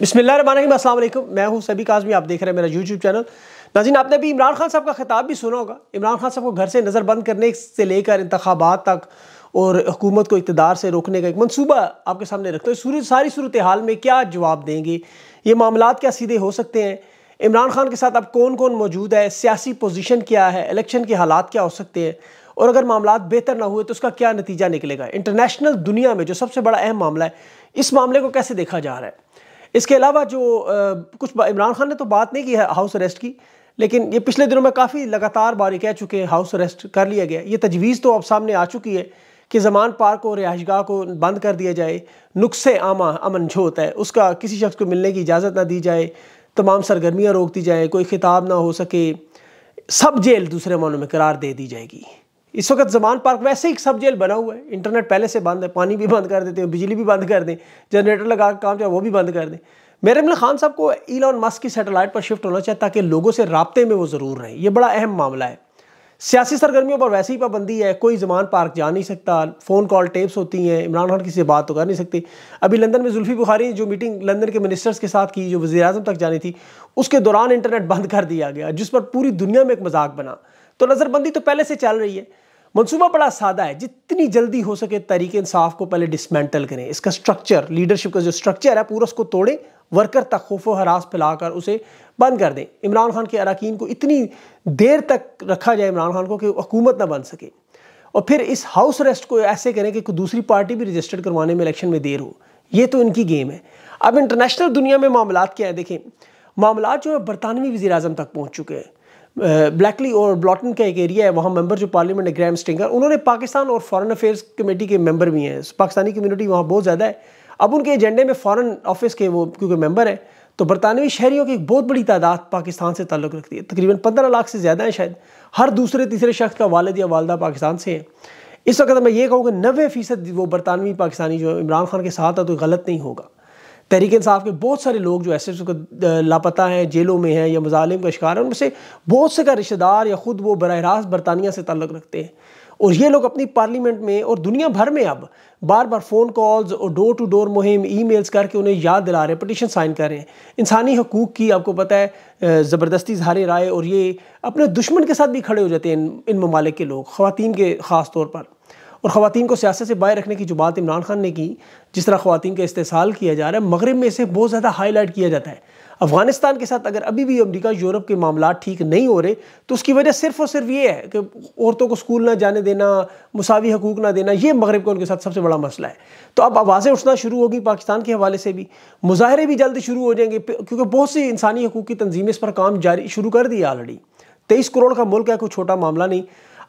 बिसमीम मैं हूं सभी काजमी आप देख रहे हैं मेरा यूट्यूब चैनल नाजिन आपने अभी इमरान खान साहब का खिताब भी सुना होगा इमरान खान साहब को घर से नज़र बंद करने से लेकर इंतबात तक और हुकूमत को इकतदार से रोकने का एक मनसूबा आपके सामने रखते हैं सूरज सारी सूरत हाल में क्या जवाब देंगे ये मामला क्या सीधे हो सकते हैं इमरान खान के साथ अब कौन कौन मौजूद है सियासी पोजिशन क्या है इलेक्शन के हालात क्या हो सकते हैं और अगर मामला बेहतर ना हुए तो उसका क्या नतीजा निकलेगा इंटरनेशनल दुनिया में जो सबसे बड़ा अहम मामला है इस मामले को कैसे देखा जा रहा है इसके अलावा जो कुछ इमरान खान ने तो बात नहीं की है हाउस अरेस्ट की लेकिन ये पिछले दिनों में काफ़ी लगातार बारी कह चुके हैं हाउस अरेस्ट कर लिया गया ये तजवीज़ तो अब सामने आ चुकी है कि जमान पार्क और रिहाइशगाह को बंद कर दिया जाए नुस्खे आमा अमन जो होता है उसका किसी शख्स को मिलने की इजाज़त ना दी जाए तमाम सरगर्मियाँ रोक दी जाए कोई खिताब ना हो सके सब जेल दूसरे मानों में करार दे दी जाएगी इस वक्त जमान पार्क वैसे ही सब जेल बना हुआ है इंटरनेट पहले से बंद है पानी भी बंद कर देते हैं बिजली भी बंद कर दें जनरेटर लगा काम चाहे वो भी बंद कर दें मेरे मिल खान साहब को इलॉन मस्क की सेटेलाइट पर शिफ्ट होना चाहिए ताकि लोगों से रबते में वो ज़रूर रहें ये बड़ा अहम मामला है सियासी सरगर्मियों पर वैसे ही पाबंदी है कोई जमान पार्क जा नहीं सकता फ़ोन कॉल टेप्स होती हैं इमरान खान किसी से बात तो कर नहीं सकती अभी लंदन में जुल्फी बुखारी जो मीटिंग लंदन के मिनिस्टर्स के साथ की जो वजी तक जानी थी उसके दौरान इंटरनेट बंद कर दिया गया जिस पर पूरी दुनिया में एक मजाक बना तो नज़रबंदी तो पहले से चल रही है मनसूबा बड़ा सादा है जितनी जल्दी हो सके तरीके इंसाफ को पहले डिसमेंटल करें इसका स्ट्रक्चर लीडरशिप का जो स्ट्रक्चर है पूरा उसको तोड़ें वर्कर तक खौफ हरास फैलाकर उसे बंद कर दें इमरान खान के अरकान को इतनी देर तक रखा जाए इमरान खान को कि हुकूमत ना बन सके और फिर इस हाउस रेस्ट को ऐसे करें कि कोई दूसरी पार्टी भी रजिस्टर्ड करवाने में इलेक्शन में देर हो ये तो इनकी गेम है अब इंटरनेशनल दुनिया में मामला क्या है देखें मामला जो है बरतानवी वजी अजम तक पहुँच चुके हैं ब्लैकली और ब्लॉटन का एक एरिया है वहाँ मेंबर जो पार्लियामेंट है ग्रैम स्टिंगर उन्होंने पाकिस्तान और फॉरेन अफेयर्स कमेटी के मेंबर भी हैं पाकिस्तानी कम्युनिटी वहाँ बहुत ज़्यादा है अब उनके एजेंडे में फॉरेन ऑफिस के वो क्योंकि मेंबर हैं तो बरतानवी शहरीों की एक बहुत बड़ी तादाद पाकिस्तान से ताल्लुक़ रखती है तकरीबन पंद्रह लाख से ज़्यादा है शायद हर दूसरे तीसरे शख्स का वालद या वालदा पाकिस्तान से है इस वक्त मैं ये कहूँ कि नबे फ़ीसद वो बरतानवी पाकिस्तानी जो इमरान खान के साथ है तो गलत नहीं होगा तहरीक इंसाफ के बहुत सारे लोग जो ऐसे लापता हैं जेलों में हैं या मुजालिम का शिकार हैं उनमें से बहुत से का रिश्तेदार या ख़ुद वो बरह रास्त बरतानिया से तल्लक रखते हैं और ये लोग अपनी पार्लियामेंट में और दुनिया भर में अब बार बार फ़ोन कॉल्स और डोर टू डोर मुहिम ईमेल्स करके उन्हें याद दिला रहे हैं पटिशन साइन कर रहे हैं इंसानी हकूक़ की आपको पता है ज़बरदस्ती जहार राय और ये अपने दुश्मन के साथ भी खड़े हो जाते हैं इन इन ममालिक के लोग ख़वान के ख़ास तौर पर और ख़वान को सियासत से बाहर रखने की जो बात इमरान खान ने की जिस तरह खुवान का इस्तेसाल किया जा रहा है मगरब में इसे बहुत ज़्यादा हाईलाइट किया जाता है अफगानिस्तान के साथ अगर अभी भी अमेरिका यूरोप के मामला ठीक नहीं हो रहे तो उसकी वजह सिर्फ और सिर्फ ये है कि औरतों को स्कूल ना जाने देना मसावी हकूक ना देना ये मगरब का उनके साथ सबसे बड़ा मसला है तो अब आवाज़ें उठना शुरू होगी पाकिस्तान के हवाले से भी मुजाहरे भी जल्द शुरू हो जाएंगे क्योंकि बहुत सी इंसानी हकूक़ की तंजीमें इस पर काम जारी शुरू कर दी है ऑलरेडी तेईस करोड़ का मुल्क है कोई छोटा मामला नहीं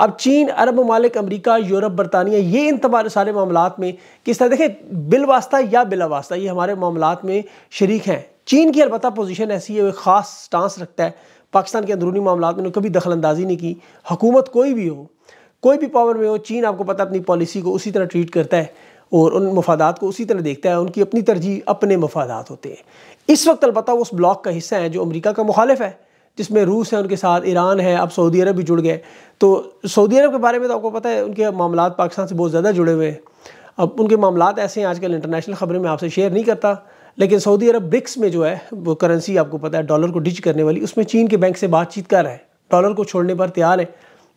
अब चीन अरब ममालिक अमरीका यूरोप बरतानिया ये इन तमाम सारे मामला में किस तरह देखें बिल वास्ता या बिला वास्ता ये हमारे मामला में शरीक हैं चीन की अलबत् पोजीशन ऐसी है वो ख़ास स्टांस रखता है पाकिस्तान के अंदरूनी मामला में कभी दखल अंदाजी नहीं की हुकूमत कोई भी हो कोई भी पावर में हो चीन आपको पता अपनी पॉलिसी को उसी तरह ट्रीट करता है और उन मफादात को उसी तरह देखता है उनकी अपनी तरजीह अपने मफादात होते हैं इस वक्त अलबत् उस ब्लॉक का हिस्सा है जो अमरीका का मुखालिफ है जिसमें रूस है उनके साथ ईरान है अब सऊदी अरब भी जुड़ गए तो सऊदी अरब के बारे में तो आपको पता है उनके मामला पाकिस्तान से बहुत ज़्यादा जुड़े हुए हैं अब उनके मामला ऐसे हैं आजकल इंटरनेशनल ख़बरें मैं आपसे शेयर नहीं करता लेकिन सऊदी अरब ब्रिक्स में जो है वो करेंसी आपको पता है डॉलर को डिच करने वाली उसमें चीन के बैंक से बातचीत कर रहा है डॉलर को छोड़ने पर तैयार है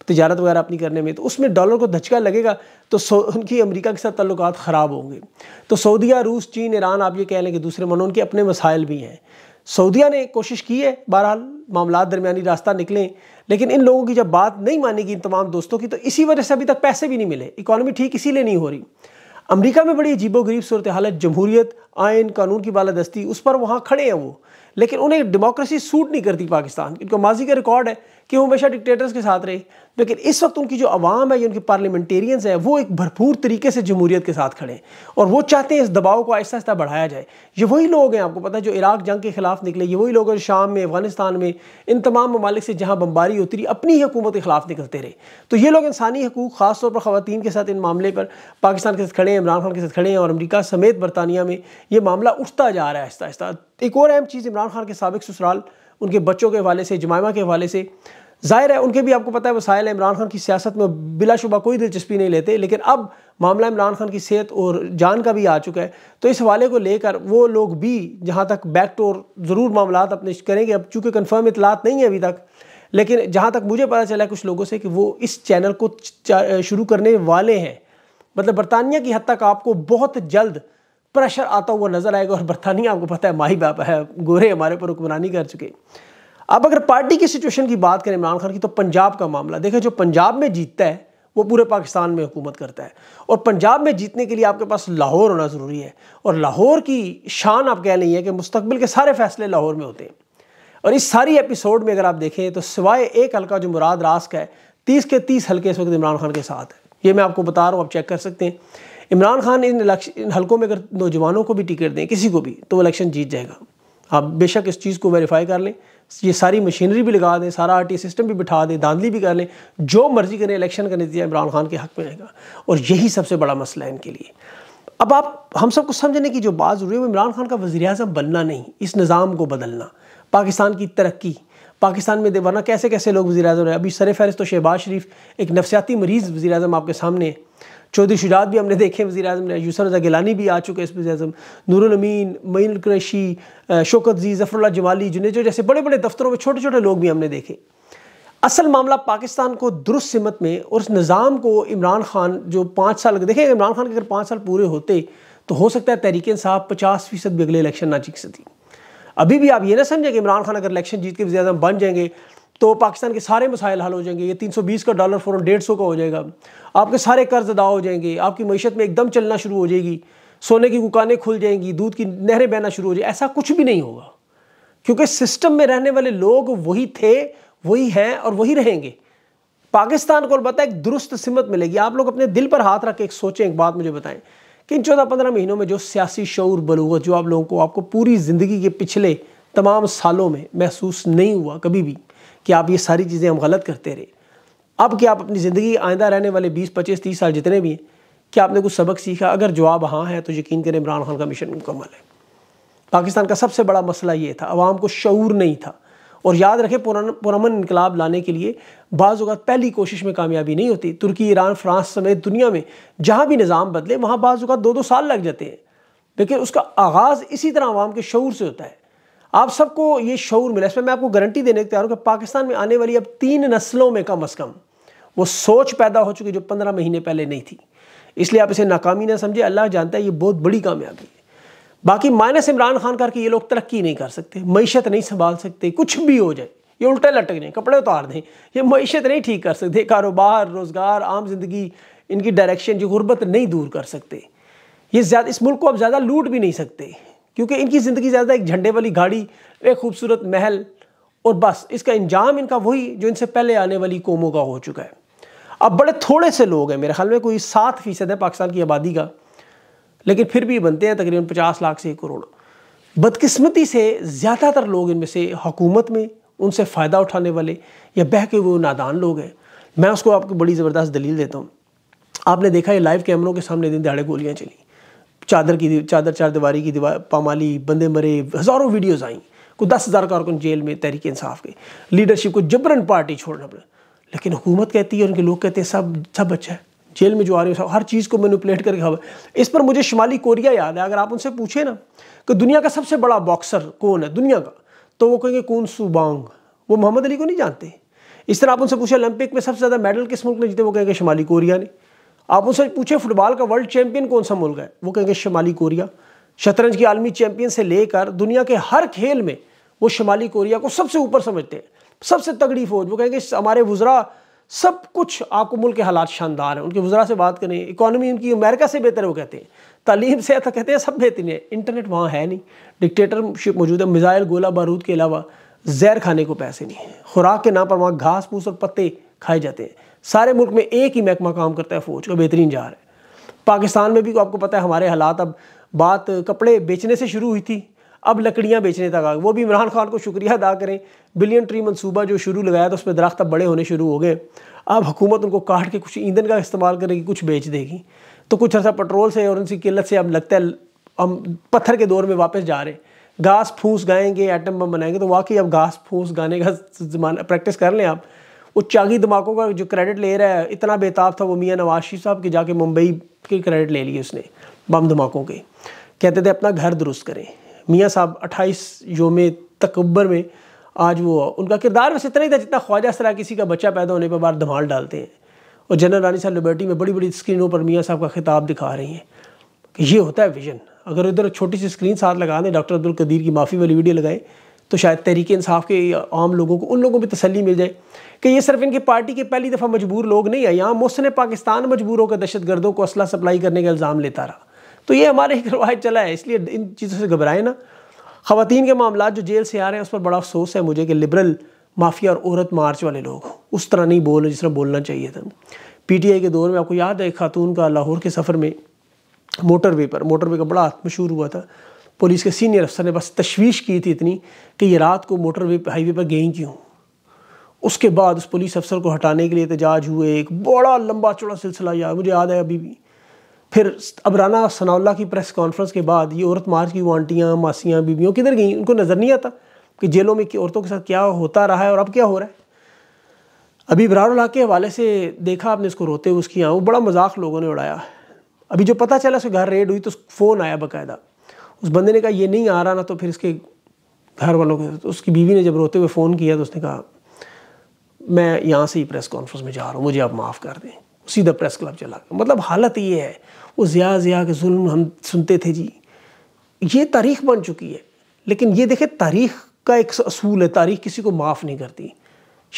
तजारत वगैरह अपनी करने में तो उसमें डॉलर को धचका लगेगा तो उनकी अमेरिका के साथ तल्लुत ख़राब होंगे तो सऊदीया रूस चीन ईरान आप ये कह लें कि दूसरे मनो उनके अपने मसाइल भी हैं सऊदिया ने कोशिश की है बहरहाल मामला दरमियानी रास्ता निकलें लेकिन इन लोगों की जब बात नहीं मानेगी इन तमाम दोस्तों की तो इसी वजह से अभी तक पैसे भी नहीं मिले इकानमी ठीक इसीलिए नहीं हो रही अमरीका में बड़ी अजीबो गरीब सूरत हाल है जमहूरियत आयन कानून की बालादस्ती उस पर वहाँ खड़े हैं वो लेकिन उन्हें डेमोक्रेसी सूट नहीं करती पाकिस्तान इनको माजी का रिकॉर्ड है कि वो हमेशा डिक्टेटर्स के साथ रहे लेकिन इस वक्त उनकी जो आवाम है या उनके पार्लियामेंटेरियंस हैं वो एक भरपूर तरीके से जमूरीत के साथ खड़े हैं और वो चाहते हैं इस दबाव को आहिस्ता आहिस्ता बढ़ाया जाए ये वही लोग हैं आपको पता है जो इराक जंग के खिलाफ निकले ये वही लोग हैं शाम में अफगानिस्तान में इन तमाम ममालिक से जहाँ बम्बारी होती रही अपनी ही हुकूमत के खिलाफ निकलते रहे तो ये लोग इंसानी हकूक खासतौर पर खातन के साथ इन मामले पर पाकिस्तान के साथ खड़े हैं इमरान खान के साथ खड़े हैं और अमरीका समेत बरतानिया में ये मामला उठता जा रहा है आहिस्ता आहिस्ता एक और अहम चीज़ इमरान खान के सबक ससुराल उनके बच्चों के हवाले से जमायमा के हवाले से ज़ाहिर है उनके भी आपको पता है वसायल इमरान खान की सियासत में बिलाशुबा कोई दिलचस्पी नहीं लेते लेकिन अब मामला इमरान खान की सेहत और जान का भी आ चुका है तो इस हवाले को लेकर वो लोग भी जहाँ तक बैक टोर ज़रूर मामला अपने करेंगे अब चूँकि कन्फर्म इतलात नहीं है अभी तक लेकिन जहाँ तक मुझे पता चला है कुछ लोगों से कि वो इस चैनल को शुरू करने वाले हैं मतलब बरतानिया की हद तक आपको बहुत जल्द प्रेशर आता हुआ नज़र आएगा और बरतानिया आपको पता है माही बाप है गोरे हमारे ऊपर हुक्मरानी कर चुके अब अगर पार्टी की सिचुएशन की बात करें इमरान खान की तो पंजाब का मामला देखें जो पंजाब में जीतता है वो पूरे पाकिस्तान में हुकूमत करता है और पंजाब में जीतने के लिए आपके पास लाहौर होना ज़रूरी है और लाहौर की शान आप कह है कि मुस्तबिल के सारे फैसले लाहौर में होते हैं और इस सारी एपिसोड में अगर आप देखें तो सिवाए एक हल्का जो मुराद रास का है तीस के तीस हल्के इस वक्त इमरान खान के साथ है ये मैं आपको बता रहा हूँ आप चेक कर सकते हैं इमरान खान इन इन हल्कों में अगर नौजवानों को भी टिकट दें किसी को भी तो वो इलेक्शन जीत जाएगा आप बेशक इस चीज़ को वेरीफाई कर लें ये सारी मशीनरी भी लगा दें सारा आर सिस्टम भी बिठा दें धांधली भी कर लें जो मर्जी करें इलेक्शन का नतीजा इमरान खान के हक़ में आएगा और यही सबसे बड़ा मसला है इनके लिए अब आप हम सबको समझने की जो बात ज़रूरी है वो इमरान खान का वजी अजम बनना नहीं इस निज़ाम को बदलना पाकिस्तान की तरक्की पाकिस्तान में देवाना कैसे कैसे लोग वजी अजम रहे अभी सर फहरिस्त तो शहबाज शरीफ एक नफसियाती मरीज़ वजी अजम आपके सामने है चौधरी शुजात भी हमने देखे वजी अजम ने यूसर रजा गिलानी भी आ चुके हैं वजी अजम नूरमीन मईन क्रैशी शोकत जी जफरुल्ला जमाली जुनेजो जैसे बड़े बड़े दफ्तरों में छोटे छोटे लोग भी हमने देखे असल मामला पाकिस्तान को दुरुस्त सिमत में और उस निज़ाम को इमरान खान जो पाँच साल देखें इमरान खान के अगर पाँच साल पूरे होते तो हो सकता है तहरीक साहब पचास फीसद भी अगले इलेक्शन ना जीत सकती अभी भी आप ये ना समझें कि इमरान खान अगर इलेक्शन जीत के वजी बन जाएंगे तो पाकिस्तान के सारे मसाइल हल हो जाएंगे ये 320 का डॉलर फ़ौरन डेढ़ सौ का हो जाएगा आपके सारे कर्ज अदा हो जाएंगे आपकी मीशत में एकदम चलना शुरू हो जाएगी सोने की दुकानें खुल जाएंगी दूध की नहरें बहना शुरू हो जाएगी ऐसा कुछ भी नहीं होगा क्योंकि सिस्टम में रहने वाले लोग वही थे वही हैं और वही रहेंगे पाकिस्तान को बताए एक दुरुस्त सिमत मिलेगी आप लोग अपने दिल पर हाथ रख के एक सोचें एक बात मुझे बताएं कि इन चौदह पंद्रह महीनों में जो सियासी शौर बलूगत जो आप लोगों को आपको पूरी ज़िंदगी के पिछले तमाम सालों में महसूस नहीं हुआ कभी भी कि आप ये सारी चीज़ें हम गलत करते रहे अब कि आप अपनी ज़िंदगी आइंदा रहने वाले बीस पच्चीस तीस साल जितने भी हैं कि आपने कुछ सबक सीखा अगर जवाब हाँ है तो यकीन करें इमरान खान का मिशन मुकम्मल है पाकिस्तान का सबसे बड़ा मसला ये था आवाम को शूर नहीं था और याद रखें पुरमन इनकलाब लाने के लिए बाज़ अवत पहली कोशिश में कामयाबी नहीं होती तुर्की ईरान फ्रांस समेत दुनिया में जहाँ भी निज़ाम बदले वहाँ बाज़ात दो दो साल लग जाते हैं लेकिन उसका आगाज़ इसी तरह आवाम के शूर से होता है आप सबको ये शौर मिला इसमें मैं आपको गारंटी देने को तैयार हूँ कि पाकिस्तान में आने वाली अब तीन नस्लों में कम अज़ कम वो सोच पैदा हो चुकी जो पंद्रह महीने पहले नहीं थी इसलिए आप इसे नाकामी ना समझे अल्लाह जानता है ये बहुत बड़ी कामयाबी है बाकी माइनस इमरान खान करके ये लोग तरक्की नहीं कर सकते मीशत नहीं संभाल सकते कुछ भी हो जाए ये उल्टे लटक जाए कपड़े उतार दें ये मीशत नहीं ठीक कर सकते कारोबार रोज़गार आम जिंदगी इनकी डायरेक्शन जो गुर्बत नहीं दूर कर सकते ये ज़्यादा इस मुल्क को अब ज़्यादा लूट भी नहीं सकते क्योंकि इनकी ज़िंदगी ज़्यादा एक झंडे वाली गाड़ी एक खूबसूरत महल और बस इसका इंजाम इनका वही जो इनसे पहले आने वाली कौमों का हो चुका है अब बड़े थोड़े से लोग हैं मेरे ख्याल में कोई सात फ़ीसद है पाकिस्तान की आबादी का लेकिन फिर भी बनते हैं तकरीबन पचास लाख से एक करोड़ बदकस्मती से ज़्यादातर लोग इनमें से हुकूमत में उनसे फ़ायदा उठाने वाले या बह के वो नादान लोग हैं मैं उसको आपको बड़ी ज़बरदस्त दलील देता हूँ आपने देखा ये लाइव कैमरों के सामने दिन दिहाड़े गोलियाँ चली चादर की चादर चार दीवारी की दीवार पामाली बंदे मरे हज़ारों वीडियोज़ आई को दस हज़ार कारकुन जेल में तहरीक इंसाफ के लीडरशिप को जबरन पार्टी छोड़ना पड़ा लेकिन हुकूमत कहती है उनके लोग कहते हैं सब सब अच्छा है जेल में जो आ रहे हो हर चीज़ को मैनुपलेट करके खबर इस पर मुझे शुमाली कोरिया याद है अगर आप उनसे पूछें ना कि दुनिया का सबसे बड़ा बॉक्सर कौन है दुनिया का तो वो कहेंगे कौन सुबांग वो मोहम्मद अली को नहीं जानते इस तरह आप उनसे पूछे ओलंपिक में सबसे ज़्यादा मेडल किस मुल्क ने जीते वो कहेंगे शुमाली कोरिया ने आप उनसे पूछे फुटबॉल का वर्ल्ड चैंपियन कौन सा मुल्क है वो कहेंगे शमाली कोरिया शतरंज की आलमी चैंपियन से लेकर दुनिया के हर खेल में वो शमाली कोरिया को सबसे ऊपर समझते हैं सबसे तगड़ी फौज वो कहेंगे हमारे वज्रा सब कुछ आपको मुल्क के हालात शानदार हैं उनके वजरा से बात करें इकानमी उनकी अमेरिका से बेहतर वो कहते हैं तालीम से ऐसा कहते हैं सब बेहतरीन है इंटरनेट वहाँ है नहीं डिक्टेटरशिप मौजूद है मिज़ाइल गोला बारूद के अलावा जहर खाने को पैसे नहीं है खुराक के नाम पर वहाँ घास फूस और पत्ते खाए जाते हैं सारे मुल्क में एक ही महकमा काम करता है फ़ौज का बेहतरीन जा रहा है पाकिस्तान में भी आपको पता है हमारे हालात अब बात कपड़े बेचने से शुरू हुई थी अब लकड़ियाँ बेचने तक आ गए वो भी इमरान खान को शुक्रिया अदा करें बिलियन ट्री मनसूबा जो शुरू लगाया था उसमें दरख्त अब बड़े होने शुरू हो गए अब हुकूमत उनको काट के कुछ ईंधन का इस्तेमाल करेगी कुछ बेच देगी तो कुछ अर्सा पेट्रोल से और उनकी किल्लत से अब लगता है हम पत्थर के दौर में वापस जा रहे हैं घास फूस गाएंगे एटम बम बनाएंगे तो वाकई अब घास फूस गाने का जमाना प्रैक्टिस कर लें आप वो चागी धमाकों का जो क्रेडिट ले रहा है इतना बेताब था वो मियाँ नवाशी साहब के जाके मुंबई के क्रेडिट ले लिए उसने बम धमाकों के कहते थे अपना घर दुरुस्त करें मियाँ साहब अट्ठाईस योम तकबर में आज वो उनका किरदार वैसे इतना ही था जितना ख्वाजा सरा किसी का बच्चा पैदा होने पर बार धमाल डालते हैं और जनरल रानी साहब लिबर्टी में बड़ी बड़ी स्क्रीनों पर मियाँ साहब का खिताब दिखा रही हैं कि ये होता है विजन अगर उधर छोटी सी स्क्रीन साथ लगा दें डॉक्टर अब्दुल कदीर की माफ़ी वाली वीडियो लगाएं तो शायद तहरीक इंसाफ के आम लोगों को उन लोगों को भी तसली मिल जाए कि ये सिर्फ इनकी पार्टी के पहली दफ़ा मजबूर लोग नहीं है यहाँ मुसन पाकिस्तान मजबूर होकर दहशत गर्दों को असला सप्लाई करने का इल्ज़ाम लेता रहा तो ये हमारे एक रवायत चला है इसलिए इन चीज़ों से घबराएं ना ख़वान के मामला जो जेल से आ रहे हैं उस पर बड़ा अफसोस है मुझे कि लिबरल माफिया और औरत मार्च वाले लोग उस तरह नहीं बोल जिस तरह बोलना चाहिए था आई के दौर में आपको याद है खातून का लाहौर के सफ़र में मोटरवे पर मोटरवे का बड़ा मशहूर हुआ था पुलिस के सीनियर अफसर ने बस तशवीश की थी इतनी कि ये रात को मोटर वे हाईवे पर गई क्यों उसके बाद उस पुलिस अफसर को हटाने के लिए एहतजाज हुए एक बड़ा लंबा चौड़ा सिलसिला यार मुझे याद है अभी भी फिर अबराना सनाउल्ला की प्रेस कॉन्फ्रेंस के बाद ये औरत मार्च की आंटियाँ मासियाँ बीबियों किधर गई उनको नज़र नहीं आता कि जेलों में औरतों के साथ क्या होता रहा है और अब क्या हो रहा है अभी इब्रारुल्ला के हवाले से देखा आपने उसको रोते हुए उसकी वो बड़ा मजाक लोगों ने उड़ाया अभी जो पता चला उसके घर रेड हुई तो फ़ोन आया बाकायदा उस बंदे ने कहा ये नहीं आ रहा ना तो फिर इसके घर वालों के तो उसकी बीवी ने जब रोते हुए फ़ोन किया तो उसने कहा मैं यहाँ से ही प्रेस कॉन्फ्रेंस में जा रहा हूँ मुझे आप माफ़ कर दें सीधा प्रेस क्लब चला गया मतलब हालत ये है वो ज़िया ज़िया के जुल्म हम सुनते थे जी ये तारीख बन चुकी है लेकिन ये देखे तारीख का एक असूल है तारीख किसी को माफ़ नहीं करती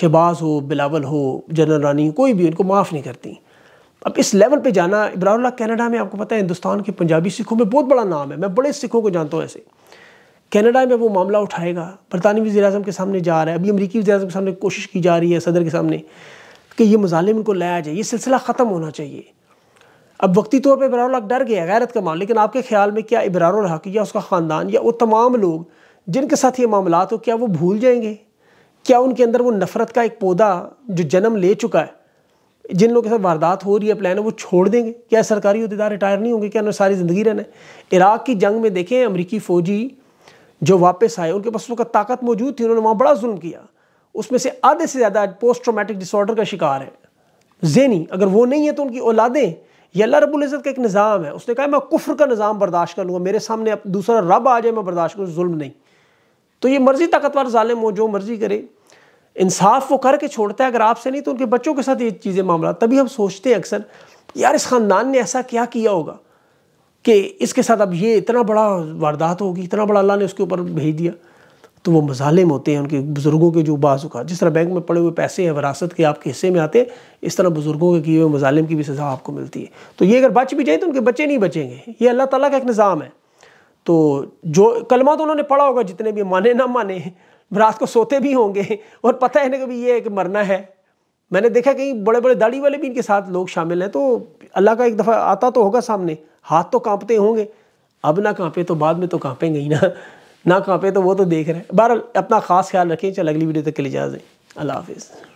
शहबाज हो बिलावल हो जनरल रानी कोई भी उनको माफ़ नहीं करती अब इस लेवल पे जाना इब्राहुल्ला कनाडा में आपको पता है हिंदुस्तान के पंजाबी सिखों में बहुत बड़ा नाम है मैं बड़े सिखों को जानता हूँ ऐसे कनाडा में वो मामला उठाएगा बरतानवी वजी अजम के सामने जा रहा है अभी अमरीकी वजी अजम के सामने कोशिश की जा रही है सदर के सामने कि ये मजालिम इनको लाया जाए ये सिलसिला ख़त्म होना चाहिए अब वक्ती तौर पर इब्राउल डर गया गैरत का माल लेकिन आपके ख्याल में क्या इबरार हक या उसका ख़ानदान या वो तमाम लोग जिनके साथ ये मामला हो क्या वो भूल जाएंगे क्या उनके अंदर वो नफ़रत का एक पौधा जो जन्म ले चुका है जिन लोगों के साथ वारदात हो रही है प्लान है वो छोड़ देंगे क्या सरकारी अहदेदार रिटायर नहीं होंगे क्या उन्हें सारी ज़िंदगी रहना है इराक़ की जंग में देखें अमरीकी फ़ौजी जो वापस आए उनके पास उसका ताकत मौजूद थी उन्होंने वहाँ बड़ा जुल्म किया उसमें से आधे से ज़्यादा पोस्ट ट्रोमेटिक डिसऑर्डर का शिकार है जेनी अगर वो नहीं है तो उनकी औलादें ये अल्लाह रबुल्ज़त का एक निज़ाम है उसने कहा मैं कुफ्र का निज़ाम बर्दाश्त कर लूँगा मेरे सामने अब दूसरा रब आ जाए मैं बर्दाश्त करूँ जुल्म नहीं तो ये मर्ज़ी ताकतवर ालिम हो जो मर्ज़ी करे इंसाफ वो करके छोड़ता है अगर आपसे नहीं तो उनके बच्चों के साथ ये चीज़ें मामला तभी हम सोचते हैं अक्सर यार इस ख़ानदान ने ऐसा क्या किया होगा कि इसके साथ अब ये इतना बड़ा वारदात होगी इतना बड़ा अल्लाह ने उसके ऊपर भेज दिया तो वो मजालिम होते हैं उनके बुज़ुर्गों के जो बाजुका जिस तरह बैंक में पड़े हुए पैसे हैं वरासत के आपके हिस्से में आते इस तरह बुज़ुर्गों के किए हुए मजालिम की भी सज़ा आपको मिलती है तो ये अगर बच भी जाए तो उनके बच्चे नहीं बचेंगे ये अल्लाह ताला का एक निज़ाम है तो जो कलमा तो उन्होंने पढ़ा होगा जितने भी माने ना माने रात को सोते भी होंगे और पता है ना कभी ये कि मरना है मैंने देखा कहीं बड़े बड़े दाढ़ी वाले भी इनके साथ लोग शामिल हैं तो अल्लाह का एक दफ़ा आता तो होगा सामने हाथ तो कांपते होंगे अब ना कांपे तो बाद में तो कांपेंगे ही ना ना कांपे तो वो तो देख रहे हैं बहर अपना ख़ास ख्याल रखें चल अगली वीडियो तक के लिए इजाज़ें अल्लाह हाफिज़